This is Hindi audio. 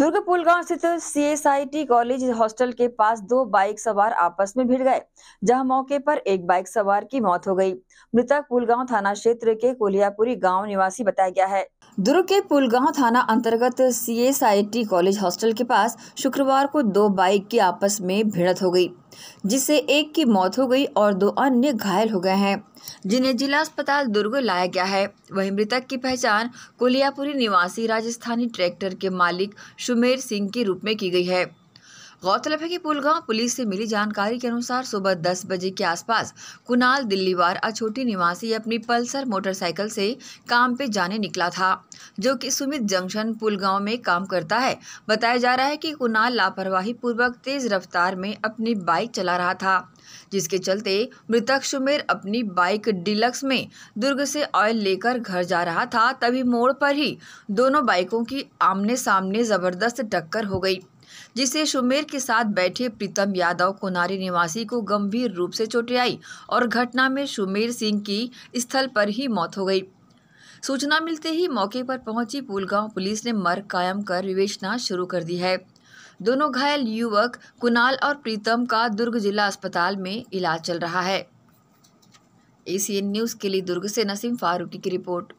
दुर्ग पुलगांव स्थित सीएसआईटी कॉलेज हॉस्टल के पास दो बाइक सवार आपस में भिड़ गए जहां मौके पर एक बाइक सवार की मौत हो गई मृतक पुलगांव थाना क्षेत्र के कोलियापुरी गांव निवासी बताया गया है दुर्ग के पुलगांव थाना अंतर्गत सीएसआईटी कॉलेज हॉस्टल के पास शुक्रवार को दो बाइक की आपस में भिड़त हो गई जिससे एक की मौत हो गई और दो अन्य घायल हो गए हैं जिन्हें जिला अस्पताल दुर्ग लाया गया है वहीं मृतक की पहचान कोलियापुरी निवासी राजस्थानी ट्रैक्टर के मालिक सुमेर सिंह के रूप में की गई है गौरतलब है कि पुलगांव पुलिस से मिली जानकारी के अनुसार सुबह 10 बजे के आसपास कुनाल दिल्लीवार अछोटी निवासी अपनी पल्सर मोटरसाइकिल से काम पे जाने निकला था जो कि सुमित जंक्शन पुलगांव में काम करता है बताया जा रहा है कि कुनाल लापरवाही पूर्वक तेज रफ्तार में अपनी बाइक चला रहा था जिसके चलते मृतक सुमेर अपनी बाइक डिलक्स में दुर्ग से ऑयल लेकर घर जा रहा था तभी मोड़ पर ही दोनों बाइकों की आमने सामने जबरदस्त टक्कर हो गई जिससे सुमेर के साथ बैठे प्रीतम यादव कोनारी निवासी को गंभीर रूप से चोटें आई और घटना में सुमेर सिंह की स्थल पर ही मौत हो गई सूचना मिलते ही मौके पर पहुंची पुलगांव पुलिस ने मर्ग कायम कर विवेचना शुरू कर दी है दोनों घायल युवक कुनाल और प्रीतम का दुर्ग जिला अस्पताल में इलाज चल रहा है एसीएन न्यूज़ के लिए दुर्ग से नसीम फारूकी की रिपोर्ट